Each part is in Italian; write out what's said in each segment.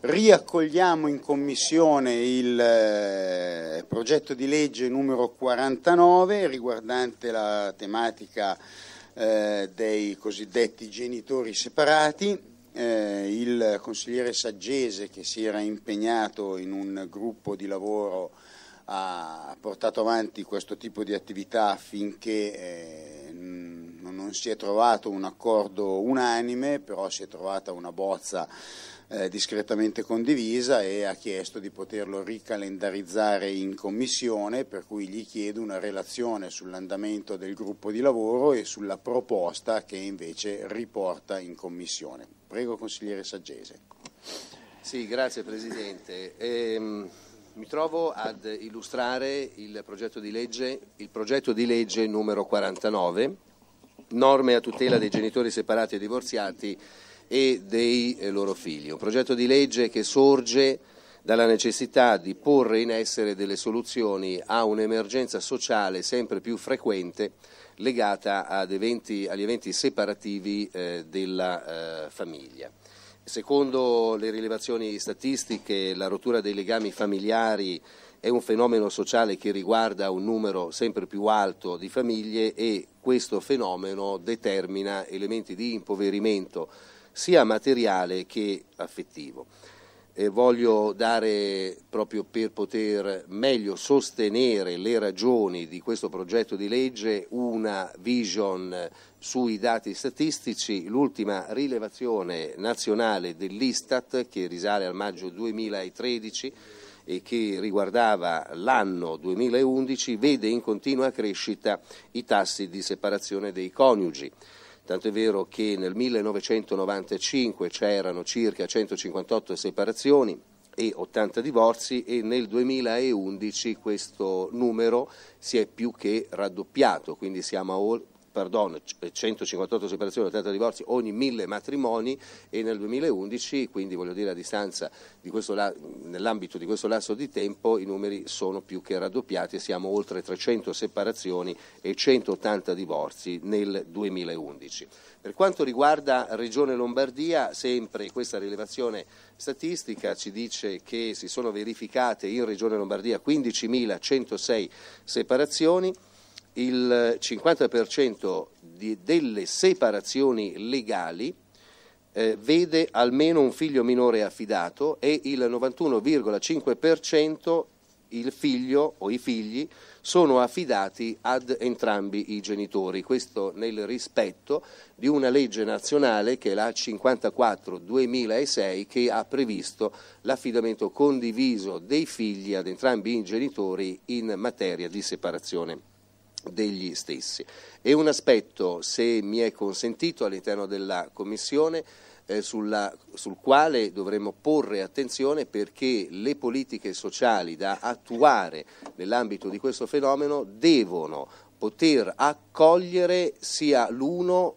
riaccogliamo in commissione il eh, progetto di legge numero 49 riguardante la tematica eh, dei cosiddetti genitori separati. Eh, il consigliere Saggese che si era impegnato in un gruppo di lavoro ha portato avanti questo tipo di attività finché non si è trovato un accordo unanime, però si è trovata una bozza eh, discretamente condivisa e ha chiesto di poterlo ricalendarizzare in commissione, per cui gli chiedo una relazione sull'andamento del gruppo di lavoro e sulla proposta che invece riporta in commissione. Prego consigliere Saggese. Sì, grazie Presidente. Ehm... Mi trovo ad illustrare il progetto, di legge, il progetto di legge, numero 49, norme a tutela dei genitori separati e divorziati e dei eh, loro figli. Un progetto di legge che sorge dalla necessità di porre in essere delle soluzioni a un'emergenza sociale sempre più frequente legata eventi, agli eventi separativi eh, della eh, famiglia. Secondo le rilevazioni statistiche la rottura dei legami familiari è un fenomeno sociale che riguarda un numero sempre più alto di famiglie e questo fenomeno determina elementi di impoverimento sia materiale che affettivo. Eh, voglio dare, proprio per poter meglio sostenere le ragioni di questo progetto di legge, una vision sui dati statistici. L'ultima rilevazione nazionale dell'Istat, che risale al maggio 2013, e che riguardava l'anno 2011 vede in continua crescita i tassi di separazione dei coniugi tanto è vero che nel 1995 c'erano circa 158 separazioni e 80 divorzi e nel 2011 questo numero si è più che raddoppiato, quindi siamo a perdono, 158 eh, separazioni, e 80 divorzi ogni 1000 matrimoni e nel 2011, quindi voglio dire a distanza di nell'ambito di questo lasso di tempo i numeri sono più che raddoppiati, siamo oltre 300 separazioni e 180 divorzi nel 2011. Per quanto riguarda Regione Lombardia, sempre questa rilevazione statistica ci dice che si sono verificate in Regione Lombardia 15.106 separazioni, il 50% di, delle separazioni legali eh, vede almeno un figlio minore affidato e il 91,5% il figlio o i figli sono affidati ad entrambi i genitori. Questo nel rispetto di una legge nazionale che è la 54-2006 che ha previsto l'affidamento condiviso dei figli ad entrambi i genitori in materia di separazione degli stessi. E un aspetto, se mi è consentito, all'interno della Commissione eh, sulla, sul quale dovremmo porre attenzione perché le politiche sociali da attuare nell'ambito di questo fenomeno devono poter accogliere sia l'uno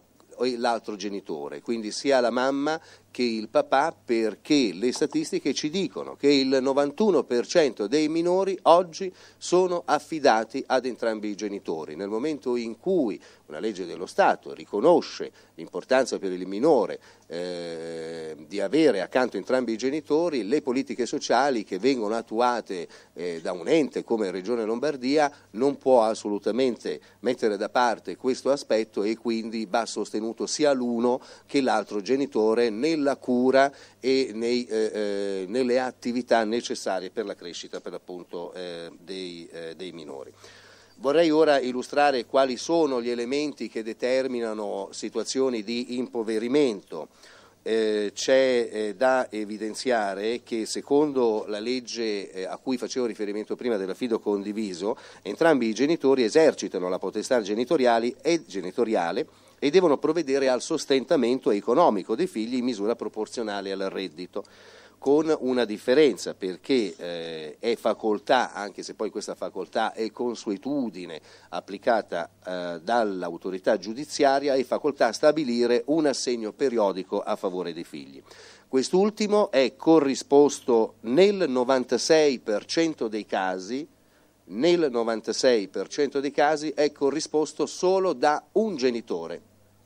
l'altro genitore, quindi sia la mamma che il papà perché le statistiche ci dicono che il 91% dei minori oggi sono affidati ad entrambi i genitori. Nel momento in cui una legge dello Stato, riconosce l'importanza per il minore eh, di avere accanto entrambi i genitori le politiche sociali che vengono attuate eh, da un ente come Regione Lombardia, non può assolutamente mettere da parte questo aspetto e quindi va sostenuto sia l'uno che l'altro genitore nella cura e nei, eh, eh nelle attività necessarie per la crescita per l'appunto eh, dei, eh, dei minori. Vorrei ora illustrare quali sono gli elementi che determinano situazioni di impoverimento. Eh, c'è eh, da evidenziare che secondo la legge eh, a cui facevo riferimento prima dell'affido condiviso, entrambi i genitori esercitano la potestà genitoriale e, genitoriale e devono provvedere al sostentamento economico dei figli in misura proporzionale al reddito con una differenza perché eh, è facoltà, anche se poi questa facoltà è consuetudine applicata eh, dall'autorità giudiziaria, è facoltà stabilire un assegno periodico a favore dei figli. Quest'ultimo è corrisposto nel 96% dei casi, nel 96% dei casi è corrisposto solo da un genitore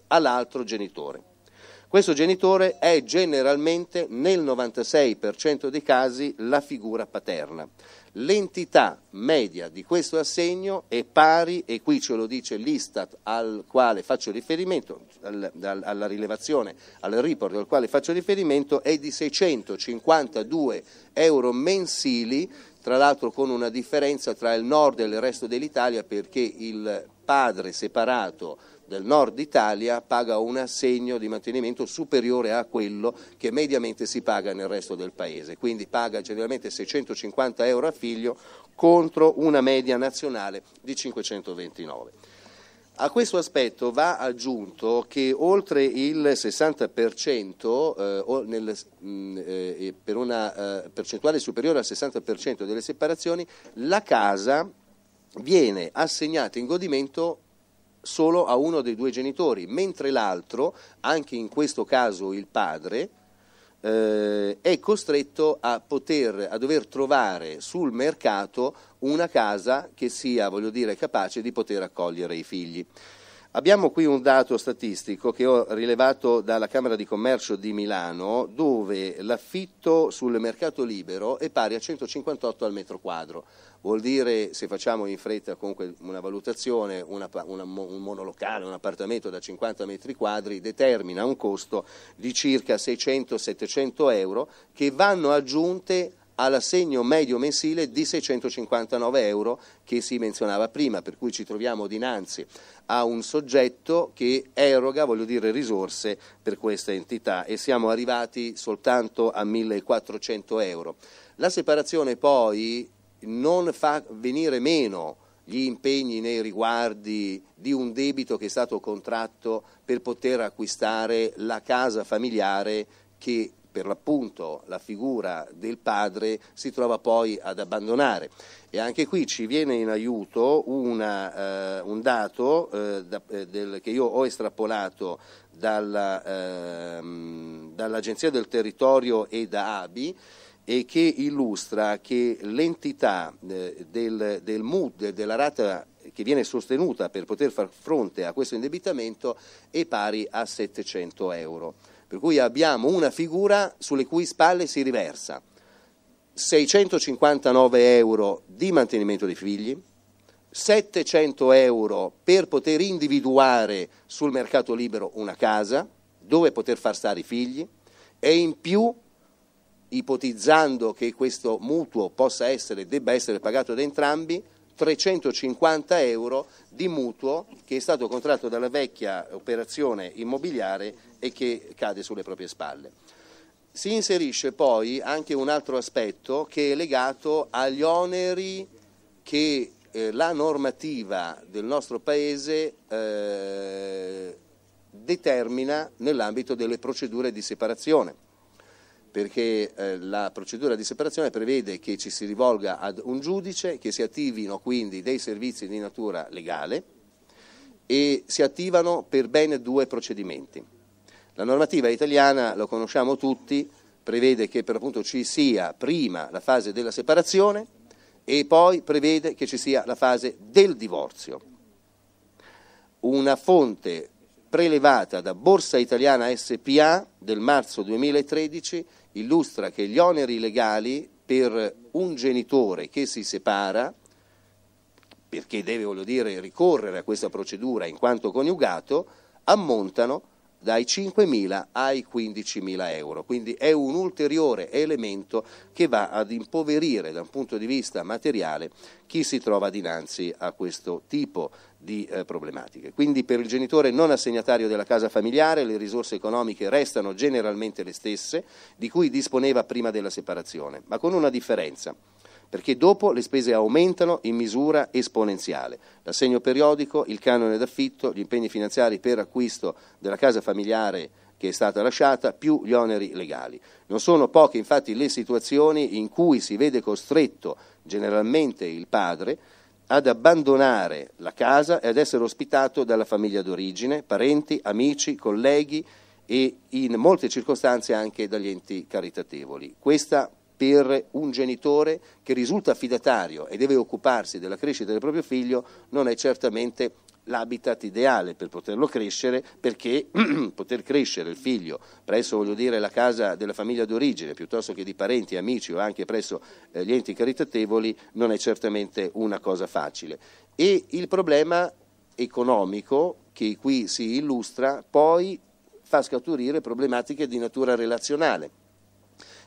all'altro genitore. Questo genitore è generalmente nel 96% dei casi la figura paterna. L'entità media di questo assegno è pari, e qui ce lo dice l'Istat al quale faccio riferimento, al, alla rilevazione, al report al quale faccio riferimento, è di 652 euro mensili, tra l'altro con una differenza tra il nord e il resto dell'Italia perché il padre separato del nord Italia paga un assegno di mantenimento superiore a quello che mediamente si paga nel resto del paese, quindi paga generalmente 650 euro a figlio contro una media nazionale di 529. A questo aspetto va aggiunto che oltre il 60% eh, nel, mh, eh, per una eh, percentuale superiore al 60% delle separazioni la casa viene assegnata in godimento solo a uno dei due genitori, mentre l'altro, anche in questo caso il padre, eh, è costretto a, poter, a dover trovare sul mercato una casa che sia, voglio dire, capace di poter accogliere i figli. Abbiamo qui un dato statistico che ho rilevato dalla Camera di Commercio di Milano, dove l'affitto sul mercato libero è pari a 158 al metro quadro. Vuol dire, se facciamo in fretta comunque una valutazione, una, una, un monolocale, un appartamento da 50 metri quadri determina un costo di circa 600-700 euro che vanno aggiunte all'assegno medio mensile di 659 euro che si menzionava prima, per cui ci troviamo dinanzi a un soggetto che eroga voglio dire, risorse per questa entità e siamo arrivati soltanto a 1400 euro. La separazione poi non fa venire meno gli impegni nei riguardi di un debito che è stato contratto per poter acquistare la casa familiare che per l'appunto la figura del padre si trova poi ad abbandonare. E anche qui ci viene in aiuto una, eh, un dato eh, da, eh, del, che io ho estrapolato dalla, ehm, dall'Agenzia del Territorio e da ABI e che illustra che l'entità eh, del, del MUD, della rata che viene sostenuta per poter far fronte a questo indebitamento è pari a 700 euro per cui abbiamo una figura sulle cui spalle si riversa 659 euro di mantenimento dei figli, 700 euro per poter individuare sul mercato libero una casa dove poter far stare i figli e in più ipotizzando che questo mutuo possa essere, debba essere pagato da entrambi, 350 euro di mutuo che è stato contratto dalla vecchia operazione immobiliare e che cade sulle proprie spalle. Si inserisce poi anche un altro aspetto che è legato agli oneri che eh, la normativa del nostro Paese eh, determina nell'ambito delle procedure di separazione perché eh, la procedura di separazione prevede che ci si rivolga ad un giudice, che si attivino quindi dei servizi di natura legale e si attivano per ben due procedimenti. La normativa italiana, lo conosciamo tutti, prevede che per appunto ci sia prima la fase della separazione e poi prevede che ci sia la fase del divorzio. Una fonte prelevata da Borsa Italiana SPA del marzo 2013 illustra che gli oneri legali per un genitore che si separa, perché deve dire, ricorrere a questa procedura in quanto coniugato, ammontano a dai 5.000 ai 15.000 euro, quindi è un ulteriore elemento che va ad impoverire da un punto di vista materiale chi si trova dinanzi a questo tipo di eh, problematiche. Quindi per il genitore non assegnatario della casa familiare le risorse economiche restano generalmente le stesse di cui disponeva prima della separazione, ma con una differenza perché dopo le spese aumentano in misura esponenziale. L'assegno periodico, il canone d'affitto, gli impegni finanziari per acquisto della casa familiare che è stata lasciata, più gli oneri legali. Non sono poche infatti le situazioni in cui si vede costretto generalmente il padre ad abbandonare la casa e ad essere ospitato dalla famiglia d'origine, parenti, amici, colleghi e in molte circostanze anche dagli enti caritatevoli. Questa per un genitore che risulta fidatario e deve occuparsi della crescita del proprio figlio non è certamente l'habitat ideale per poterlo crescere, perché poter crescere il figlio presso dire, la casa della famiglia d'origine, piuttosto che di parenti, amici o anche presso eh, gli enti caritatevoli, non è certamente una cosa facile. E il problema economico che qui si illustra poi fa scaturire problematiche di natura relazionale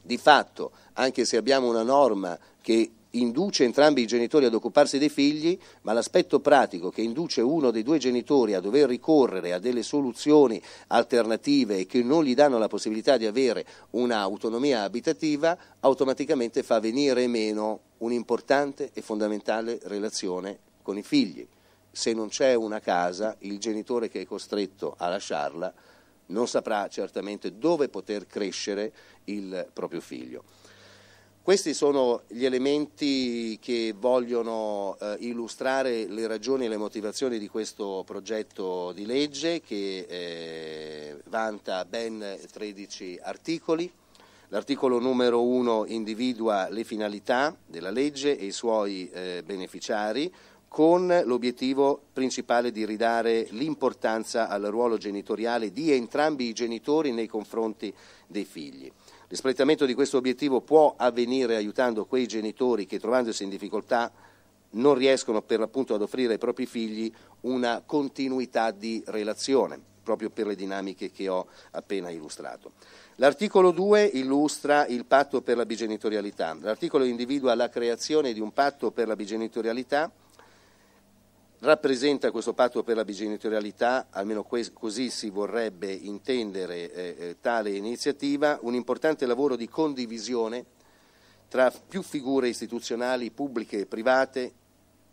di fatto, anche se abbiamo una norma che induce entrambi i genitori ad occuparsi dei figli, ma l'aspetto pratico che induce uno dei due genitori a dover ricorrere a delle soluzioni alternative e che non gli danno la possibilità di avere un'autonomia abitativa, automaticamente fa venire meno un'importante e fondamentale relazione con i figli. Se non c'è una casa, il genitore che è costretto a lasciarla non saprà certamente dove poter crescere il proprio figlio. Questi sono gli elementi che vogliono eh, illustrare le ragioni e le motivazioni di questo progetto di legge che eh, vanta ben 13 articoli. L'articolo numero 1 individua le finalità della legge e i suoi eh, beneficiari con l'obiettivo principale di ridare l'importanza al ruolo genitoriale di entrambi i genitori nei confronti dei figli. L'espletamento di questo obiettivo può avvenire aiutando quei genitori che trovandosi in difficoltà non riescono per l'appunto ad offrire ai propri figli una continuità di relazione, proprio per le dinamiche che ho appena illustrato. L'articolo 2 illustra il patto per la bigenitorialità. L'articolo individua la creazione di un patto per la bigenitorialità rappresenta questo patto per la bigenitorialità, almeno così si vorrebbe intendere eh, eh, tale iniziativa, un importante lavoro di condivisione tra più figure istituzionali pubbliche e private,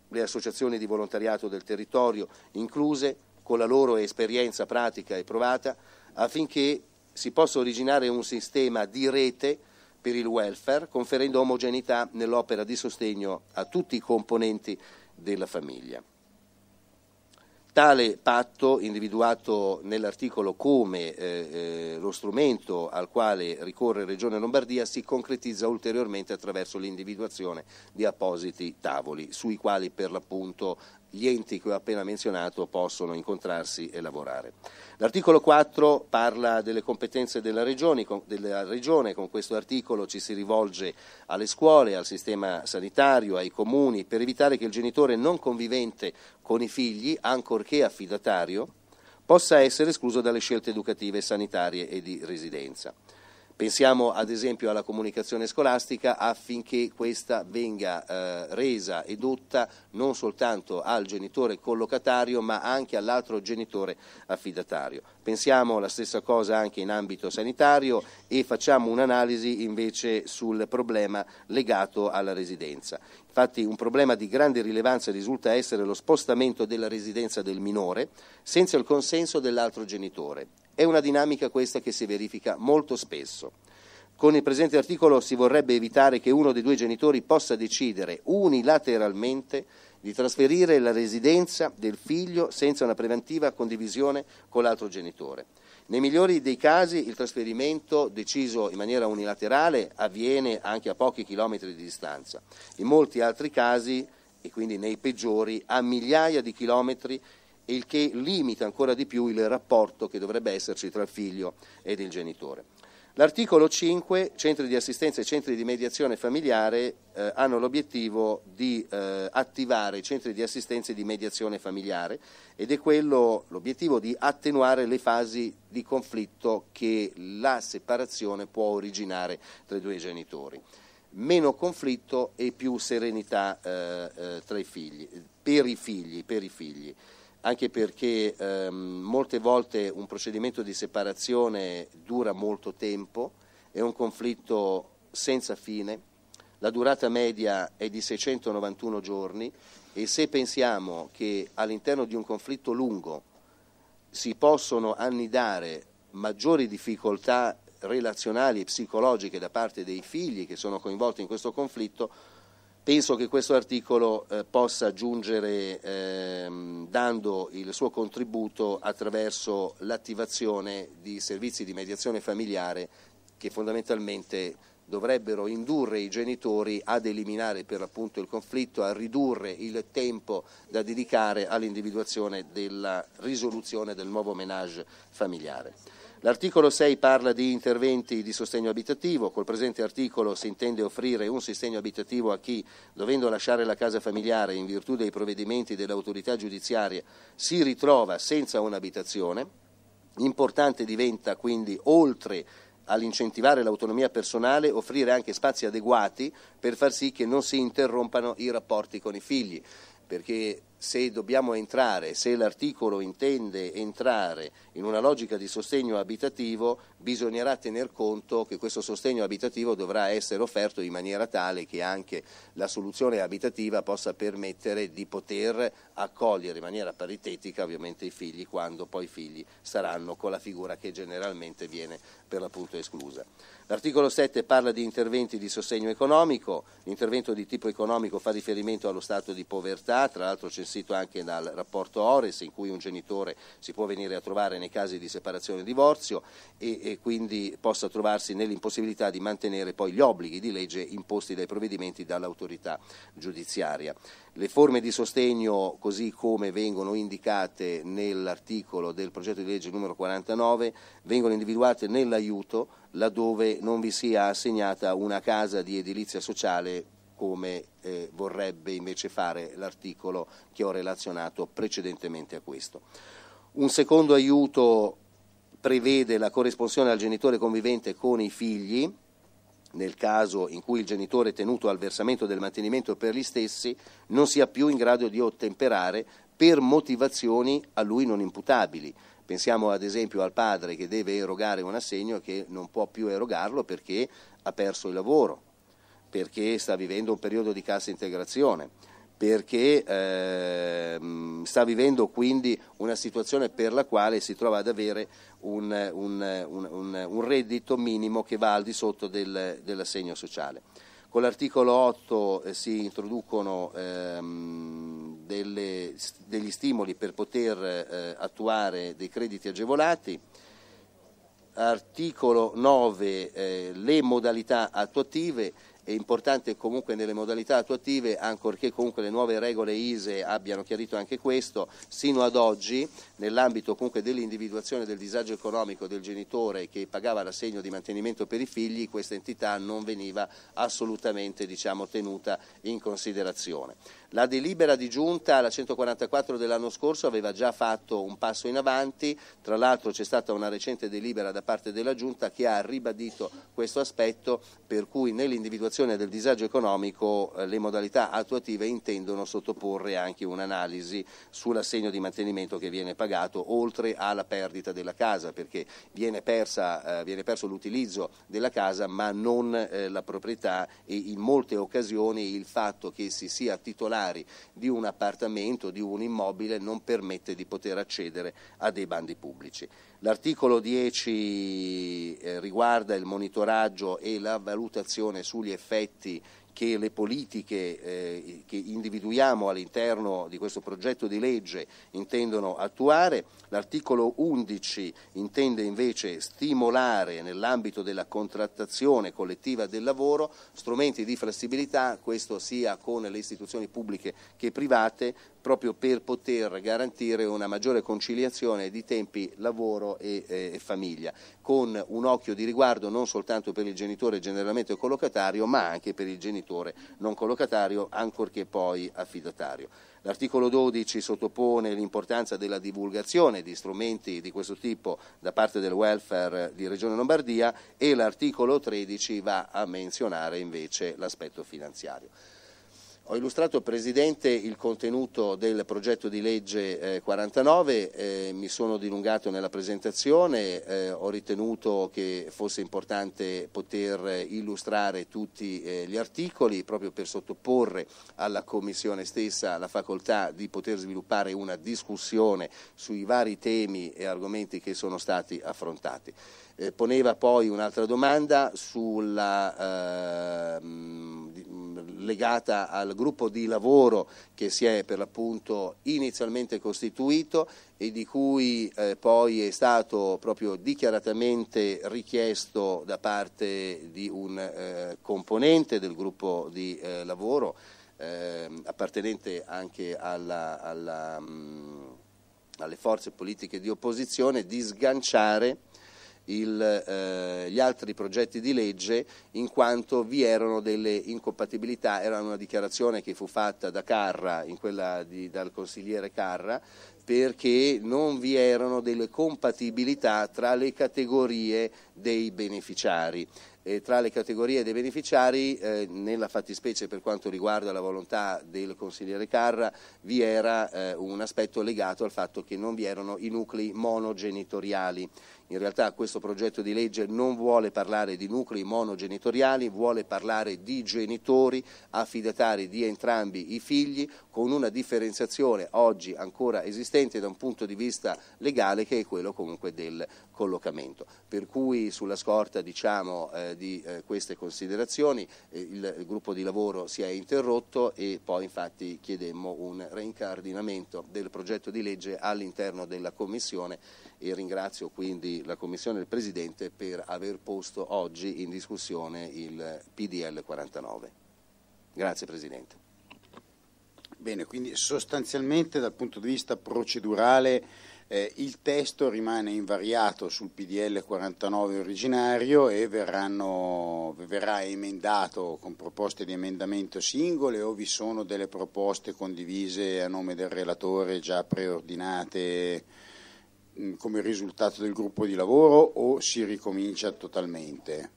le associazioni di volontariato del territorio incluse, con la loro esperienza pratica e provata, affinché si possa originare un sistema di rete per il welfare, conferendo omogeneità nell'opera di sostegno a tutti i componenti della famiglia. Tale patto, individuato nell'articolo come eh, eh, lo strumento al quale ricorre Regione Lombardia, si concretizza ulteriormente attraverso l'individuazione di appositi tavoli, sui quali per l'appunto gli enti che ho appena menzionato possono incontrarsi e lavorare. L'articolo 4 parla delle competenze della regione, della regione, con questo articolo ci si rivolge alle scuole, al sistema sanitario, ai comuni, per evitare che il genitore non convivente con i figli, ancorché affidatario, possa essere escluso dalle scelte educative, sanitarie e di residenza. Pensiamo ad esempio alla comunicazione scolastica affinché questa venga eh, resa e dotta non soltanto al genitore collocatario ma anche all'altro genitore affidatario. Pensiamo la stessa cosa anche in ambito sanitario e facciamo un'analisi invece sul problema legato alla residenza. Infatti un problema di grande rilevanza risulta essere lo spostamento della residenza del minore senza il consenso dell'altro genitore è una dinamica questa che si verifica molto spesso. Con il presente articolo si vorrebbe evitare che uno dei due genitori possa decidere unilateralmente di trasferire la residenza del figlio senza una preventiva condivisione con l'altro genitore. Nei migliori dei casi il trasferimento deciso in maniera unilaterale avviene anche a pochi chilometri di distanza. In molti altri casi e quindi nei peggiori a migliaia di chilometri il che limita ancora di più il rapporto che dovrebbe esserci tra il figlio ed il genitore. L'articolo 5, centri di assistenza e centri di mediazione familiare, eh, hanno l'obiettivo di eh, attivare i centri di assistenza e di mediazione familiare ed è quello l'obiettivo di attenuare le fasi di conflitto che la separazione può originare tra i due genitori. Meno conflitto e più serenità eh, eh i figli, per i figli. Per i figli anche perché ehm, molte volte un procedimento di separazione dura molto tempo, è un conflitto senza fine, la durata media è di 691 giorni e se pensiamo che all'interno di un conflitto lungo si possono annidare maggiori difficoltà relazionali e psicologiche da parte dei figli che sono coinvolti in questo conflitto, Penso che questo articolo eh, possa giungere ehm, dando il suo contributo attraverso l'attivazione di servizi di mediazione familiare che fondamentalmente dovrebbero indurre i genitori ad eliminare per l'appunto il conflitto, a ridurre il tempo da dedicare all'individuazione della risoluzione del nuovo menage familiare. L'articolo 6 parla di interventi di sostegno abitativo, col presente articolo si intende offrire un sostegno abitativo a chi, dovendo lasciare la casa familiare in virtù dei provvedimenti dell'autorità giudiziaria, si ritrova senza un'abitazione. Importante diventa quindi, oltre all'incentivare l'autonomia personale, offrire anche spazi adeguati per far sì che non si interrompano i rapporti con i figli, perché se dobbiamo entrare, se l'articolo intende entrare in una logica di sostegno abitativo bisognerà tener conto che questo sostegno abitativo dovrà essere offerto in maniera tale che anche la soluzione abitativa possa permettere di poter accogliere in maniera paritetica ovviamente i figli quando poi i figli saranno con la figura che generalmente viene per l'appunto esclusa. L'articolo 7 parla di interventi di sostegno economico, l'intervento di tipo economico fa riferimento allo stato di povertà, tra l'altro censito anche dal rapporto Ores in cui un genitore si può venire a trovare nei nei casi di separazione e divorzio e, e quindi possa trovarsi nell'impossibilità di mantenere poi gli obblighi di legge imposti dai provvedimenti dall'autorità giudiziaria. Le forme di sostegno, così come vengono indicate nell'articolo del progetto di legge numero 49, vengono individuate nell'aiuto laddove non vi sia assegnata una casa di edilizia sociale come eh, vorrebbe invece fare l'articolo che ho relazionato precedentemente a questo. Un secondo aiuto prevede la corresponsione al genitore convivente con i figli, nel caso in cui il genitore tenuto al versamento del mantenimento per gli stessi non sia più in grado di ottemperare per motivazioni a lui non imputabili. Pensiamo ad esempio al padre che deve erogare un assegno e che non può più erogarlo perché ha perso il lavoro, perché sta vivendo un periodo di cassa integrazione perché ehm, sta vivendo quindi una situazione per la quale si trova ad avere un, un, un, un reddito minimo che va al di sotto del, dell'assegno sociale. Con l'articolo 8 eh, si introducono ehm, delle, degli stimoli per poter eh, attuare dei crediti agevolati. Articolo 9 eh, le modalità attuative è importante comunque nelle modalità attuative, ancorché comunque le nuove regole ISE abbiano chiarito anche questo, sino ad oggi nell'ambito comunque dell'individuazione del disagio economico del genitore che pagava l'assegno di mantenimento per i figli, questa entità non veniva assolutamente diciamo, tenuta in considerazione. La delibera di giunta, la 144 dell'anno scorso, aveva già fatto un passo in avanti, tra l'altro c'è stata una recente delibera da parte della giunta che ha ribadito questo aspetto per cui nell'individuazione situazione del disagio economico eh, le modalità attuative intendono sottoporre anche un'analisi sull'assegno di mantenimento che viene pagato oltre alla perdita della casa perché viene, persa, eh, viene perso l'utilizzo della casa ma non eh, la proprietà e in molte occasioni il fatto che si sia titolari di un appartamento, di un immobile non permette di poter accedere a dei bandi pubblici. L'articolo 10 eh, riguarda il monitoraggio e la valutazione sugli effetti che le politiche eh, che individuiamo all'interno di questo progetto di legge intendono attuare. L'articolo 11 intende invece stimolare nell'ambito della contrattazione collettiva del lavoro strumenti di flessibilità, questo sia con le istituzioni pubbliche che private, proprio per poter garantire una maggiore conciliazione di tempi lavoro e, e famiglia, con un occhio di riguardo non soltanto per il genitore generalmente collocatario, ma anche per il genitore non collocatario, ancorché poi affidatario. L'articolo 12 sottopone l'importanza della divulgazione di strumenti di questo tipo da parte del welfare di Regione Lombardia e l'articolo 13 va a menzionare invece l'aspetto finanziario. Ho illustrato Presidente il contenuto del progetto di legge eh, 49, eh, mi sono dilungato nella presentazione, eh, ho ritenuto che fosse importante poter illustrare tutti eh, gli articoli proprio per sottoporre alla Commissione stessa la facoltà di poter sviluppare una discussione sui vari temi e argomenti che sono stati affrontati. Eh, poneva poi un'altra domanda sulla, eh, legata al gruppo di lavoro che si è per l'appunto inizialmente costituito e di cui eh, poi è stato proprio dichiaratamente richiesto da parte di un eh, componente del gruppo di eh, lavoro ehm, appartenente anche alla, alla, mh, mm, alle forze politiche di opposizione di sganciare il, eh, gli altri progetti di legge in quanto vi erano delle incompatibilità, era una dichiarazione che fu fatta da Carra, in di, dal consigliere Carra, perché non vi erano delle compatibilità tra le categorie dei beneficiari. E tra le categorie dei beneficiari, eh, nella fattispecie per quanto riguarda la volontà del consigliere Carra, vi era eh, un aspetto legato al fatto che non vi erano i nuclei monogenitoriali. In realtà questo progetto di legge non vuole parlare di nuclei monogenitoriali, vuole parlare di genitori affidatari di entrambi i figli con una differenziazione oggi ancora esistente da un punto di vista legale che è quello comunque del collocamento. Per cui sulla scorta diciamo, eh, di eh, queste considerazioni eh, il, il gruppo di lavoro si è interrotto e poi infatti chiedemmo un reincardinamento del progetto di legge all'interno della Commissione e ringrazio quindi la Commissione e il Presidente per aver posto oggi in discussione il PDL 49. Grazie Presidente. Bene, quindi sostanzialmente dal punto di vista procedurale eh, il testo rimane invariato sul PDL 49 originario e verranno, verrà emendato con proposte di emendamento singole o vi sono delle proposte condivise a nome del relatore già preordinate? Mm, come risultato del gruppo di lavoro o si ricomincia totalmente?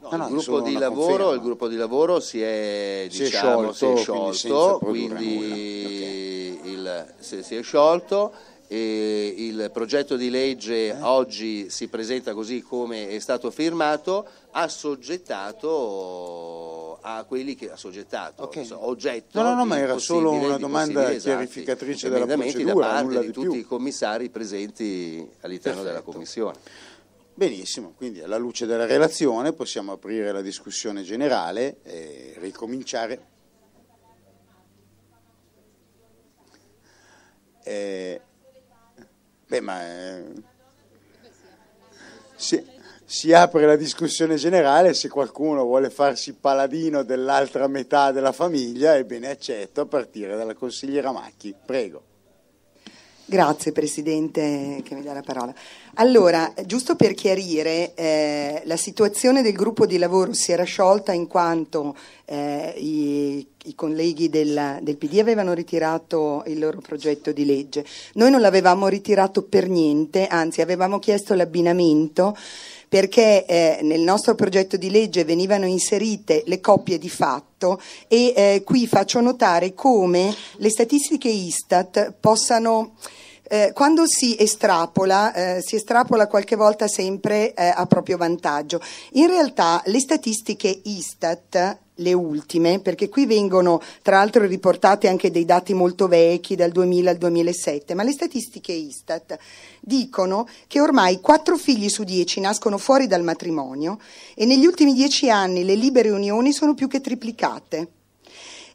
No, no, il, gruppo lavoro, il, gruppo di lavoro, si è, si diciamo, è sciolto, si è sciolto quindi, quindi okay. il, se si è sciolto e il progetto di legge eh. oggi si presenta così come è stato firmato, assoggettato a quelli che assoggettato, okay. so, oggetto. No, no, no, ma era solo una domanda esatti, chiarificatrice della procedura, da parte nulla di, di tutti più. i commissari presenti all'interno Perfetto. della commissione. Benissimo, quindi alla luce della relazione possiamo aprire la discussione generale e ricominciare. Eh, Beh, ma... È... Eh, si, si, apre la discussione generale, se qualcuno vuole farsi paladino dell'altra metà della famiglia, ebbene accetto a partire dalla consigliera Macchi. Prego. Grazie Presidente che mi dà la parola. Allora, giusto per chiarire, eh, la situazione del gruppo di lavoro si era sciolta in quanto eh, i, i, colleghi del, del, PD avevano ritirato il loro progetto di legge. Noi non l'avevamo ritirato per niente, anzi avevamo chiesto l'abbinamento perché eh, nel nostro progetto di legge venivano inserite le coppie di fatto e eh, qui faccio notare come le statistiche Istat possano eh, quando si estrapola, eh, si estrapola qualche volta sempre eh, a proprio vantaggio. In realtà le statistiche Istat le ultime, perché qui vengono tra l'altro riportate anche dei dati molto vecchi dal 2000 al 2007, ma le statistiche Istat dicono che ormai quattro figli su dieci nascono fuori dal matrimonio e negli ultimi dieci anni le libere unioni sono più che triplicate.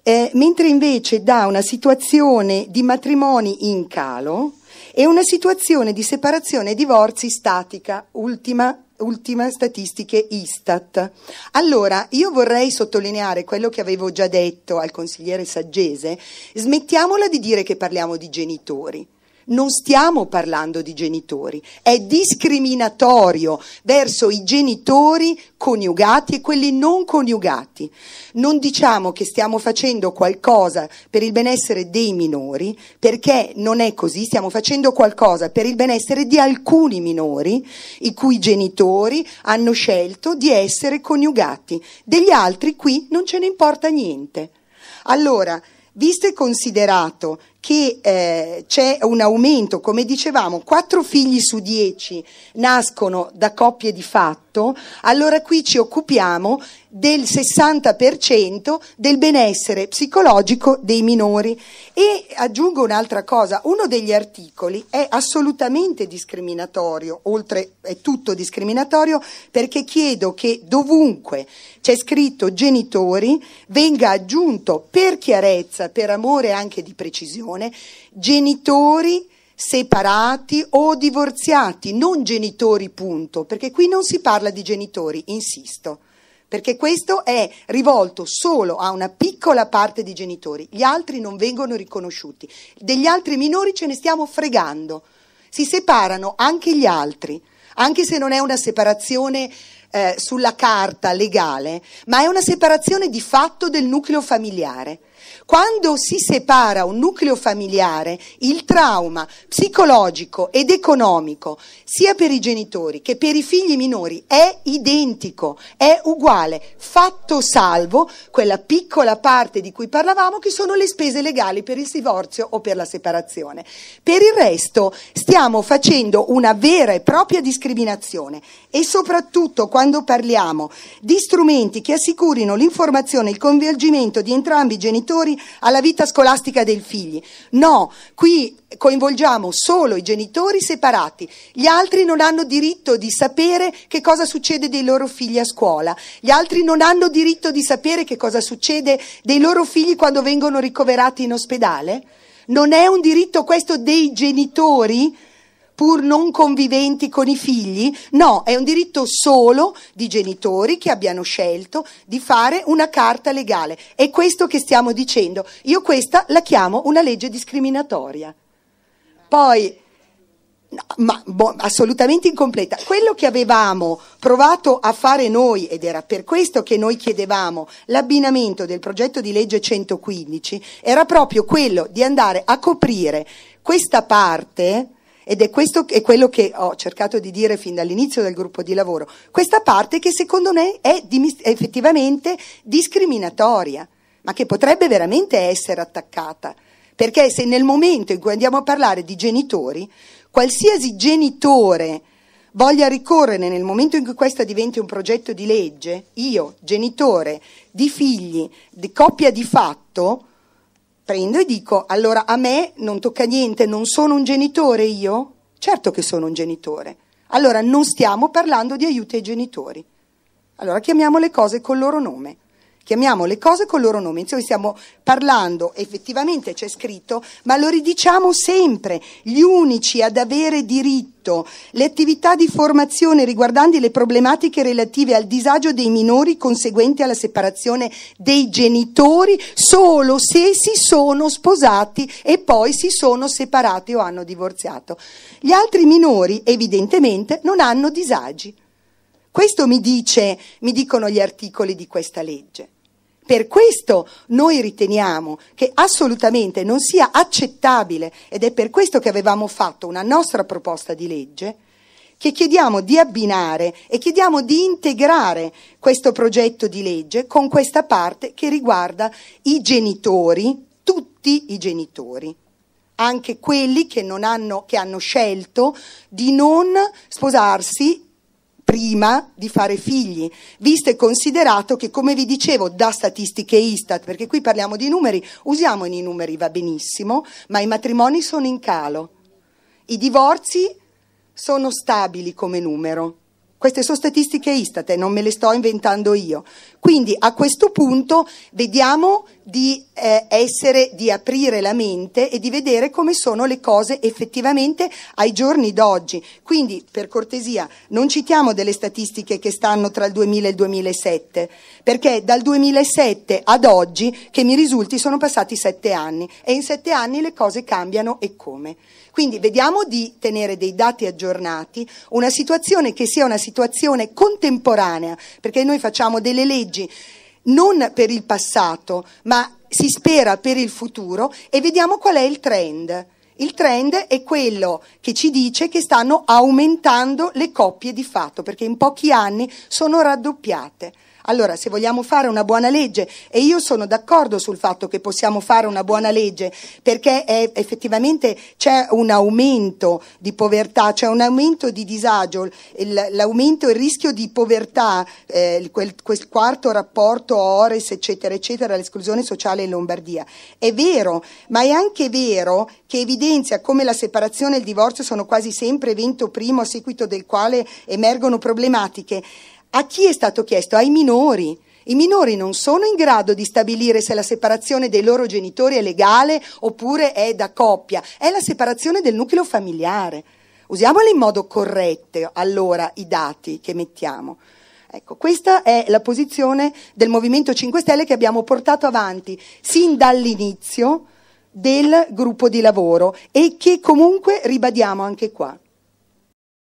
Eh, mentre invece da una situazione di matrimoni in calo e una situazione di separazione e divorzi statica, ultima ultime statistiche Istat. Allora, io vorrei sottolineare quello che avevo già detto al consigliere Saggese, smettiamola di dire che parliamo di genitori. Non stiamo parlando di genitori, è discriminatorio verso i genitori coniugati e quelli non coniugati. Non diciamo che stiamo facendo qualcosa per il benessere dei minori, perché non è così, stiamo facendo qualcosa per il benessere di alcuni minori, i cui genitori hanno scelto di essere coniugati. Degli altri qui non ce ne importa niente. Allora, visto e considerato che eh, c'è un aumento, come dicevamo, quattro figli su dieci nascono da coppie di fatto fatto, allora qui ci occupiamo del 60% del benessere psicologico dei minori. E aggiungo un'altra cosa, uno degli articoli è assolutamente discriminatorio, oltre è tutto discriminatorio, perché chiedo che dovunque c'è scritto genitori venga aggiunto per chiarezza, per amore anche di precisione, genitori separati o divorziati, non genitori punto, perché qui non si parla di genitori, insisto, perché questo è rivolto solo a una piccola parte di genitori, gli altri non vengono riconosciuti, degli altri minori ce ne stiamo fregando, si separano anche gli altri, anche se non è una separazione eh, sulla carta legale, ma è una separazione di fatto del nucleo familiare. Quando si separa un nucleo familiare, il trauma psicologico ed economico, sia per i genitori che per i figli minori, è identico, è uguale, fatto salvo quella piccola parte di cui parlavamo che sono le spese legali per il divorzio o per la separazione. Per il resto stiamo facendo una vera e propria discriminazione e soprattutto quando parliamo di strumenti che assicurino l'informazione e il coinvolgimento di entrambi i genitori alla vita scolastica dei figli. No, qui coinvolgiamo solo i genitori separati. Gli altri non hanno diritto di sapere che cosa succede dei loro figli a scuola. Gli altri non hanno diritto di sapere che cosa succede dei loro figli quando vengono ricoverati in ospedale. Non è un diritto questo dei genitori? pur non conviventi con i figli? No, è un diritto solo di genitori che abbiano scelto di fare una carta legale. È questo che stiamo dicendo. Io questa la chiamo una legge discriminatoria. Poi No, ma boh, assolutamente incompleta. Quello che avevamo provato a fare noi, ed era per questo che noi chiedevamo l'abbinamento del progetto di legge 115, era proprio quello di andare a coprire questa parte ed è questo è quello che ho cercato di dire fin dall'inizio del gruppo di lavoro. Questa parte che secondo me è effettivamente discriminatoria, ma che potrebbe veramente essere attaccata. Perché se nel momento in cui andiamo a parlare di genitori, qualsiasi genitore voglia ricorrere nel momento in cui questa diventi un progetto di legge, io, genitore di figli, di coppia di fatto, prendo e dico, allora a me non tocca niente, non sono un genitore io? Certo che sono un genitore. Allora non stiamo parlando di aiuti ai genitori. Allora chiamiamo le cose col loro nome chiamiamo le cose col loro nome, insomma stiamo parlando, effettivamente c'è scritto, ma lo ridiciamo sempre, gli unici ad avere diritto, le attività di formazione riguardanti le problematiche relative al disagio dei minori conseguenti alla separazione dei genitori solo se si sono sposati e poi si sono separati o hanno divorziato. Gli altri minori evidentemente non hanno disagi. Questo mi, dice, mi dicono gli articoli di questa legge. Per questo noi riteniamo che assolutamente non sia accettabile ed è per questo che avevamo fatto una nostra proposta di legge che chiediamo di abbinare e chiediamo di integrare questo progetto di legge con questa parte che riguarda i genitori, tutti i genitori anche quelli che, hanno, che hanno scelto di non sposarsi prima di fare figli, visto e considerato che, come vi dicevo, da statistiche Istat, perché qui parliamo di numeri, usiamo i numeri, va benissimo, ma i matrimoni sono in calo, i divorzi sono stabili come numero. Queste sono statistiche istate, non me le sto inventando io. Quindi a questo punto vediamo di eh, essere, di aprire la mente e di vedere come sono le cose effettivamente ai giorni d'oggi. Quindi per cortesia non citiamo delle statistiche che stanno tra il 2000 e il 2007, perché dal 2007 ad oggi che mi risulti sono passati sette anni e in sette anni le cose cambiano e come. Quindi vediamo di tenere dei dati aggiornati, una situazione che sia una situazione contemporanea, perché noi facciamo delle leggi non per il passato, ma si spera per il futuro e vediamo qual è il trend il trend è quello che ci dice che stanno aumentando le coppie di fatto, perché in pochi anni sono raddoppiate. Allora, se vogliamo fare una buona legge, e io sono d'accordo sul fatto che possiamo fare una buona legge, perché è, effettivamente c'è un aumento di povertà, c'è un aumento di disagio, il, l'aumento, il rischio di povertà, eh, quel, quel, quarto rapporto Ores, eccetera, eccetera, l'esclusione sociale in Lombardia. È vero, ma è anche vero che evidentemente evidenzia come la separazione e il divorzio sono quasi sempre evento primo a seguito del quale emergono problematiche. A chi è stato chiesto? Ai minori. I minori non sono in grado di stabilire se la separazione dei loro genitori è legale oppure è da coppia, è la separazione del nucleo familiare. Usiamoli in modo corretto allora i dati che mettiamo. Ecco, questa è la posizione del Movimento 5 Stelle che abbiamo portato avanti sin dall'inizio del gruppo di lavoro e che comunque ribadiamo anche qua